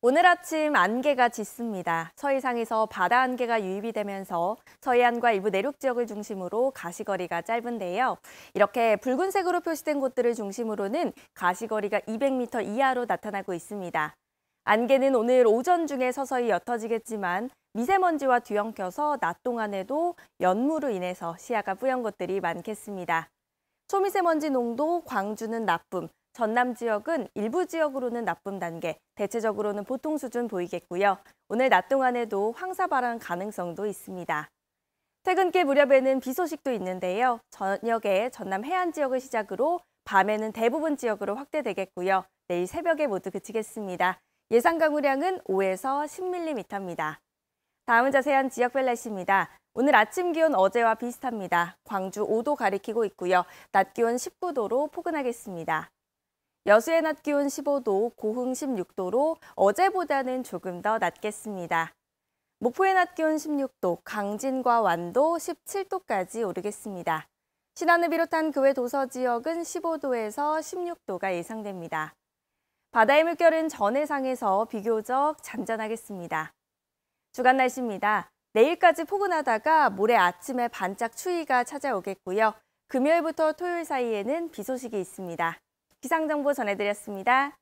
오늘 아침 안개가 짙습니다. 서해상에서 바다 안개가 유입이 되면서 서해안과 일부 내륙 지역을 중심으로 가시거리가 짧은데요. 이렇게 붉은색으로 표시된 곳들을 중심으로는 가시거리가 200m 이하로 나타나고 있습니다. 안개는 오늘 오전 중에 서서히 옅어지겠지만 미세먼지와 뒤엉켜서 낮 동안에도 연무로 인해서 시야가 뿌연 곳들이 많겠습니다. 초미세먼지 농도, 광주는 나쁨, 전남 지역은 일부 지역으로는 나쁨 단계, 대체적으로는 보통 수준 보이겠고요. 오늘 낮 동안에도 황사바람 가능성도 있습니다. 퇴근길 무렵에는 비 소식도 있는데요. 저녁에 전남 해안 지역을 시작으로 밤에는 대부분 지역으로 확대되겠고요. 내일 새벽에 모두 그치겠습니다. 예상 강우량은 5에서 10mm입니다. 다음은 자세한 지역별 날씨입니다. 오늘 아침 기온 어제와 비슷합니다. 광주 5도 가리키고 있고요. 낮 기온 19도로 포근하겠습니다. 여수의 낮 기온 15도, 고흥 16도로 어제보다는 조금 더 낮겠습니다. 목포의 낮 기온 16도, 강진과 완도 17도까지 오르겠습니다. 신안을 비롯한 그외 도서 지역은 15도에서 16도가 예상됩니다. 바다의 물결은 전해상에서 비교적 잔잔하겠습니다. 주간 날씨입니다. 내일까지 포근하다가 모레 아침에 반짝 추위가 찾아오겠고요. 금요일부터 토요일 사이에는 비 소식이 있습니다. 기상정보 전해드렸습니다.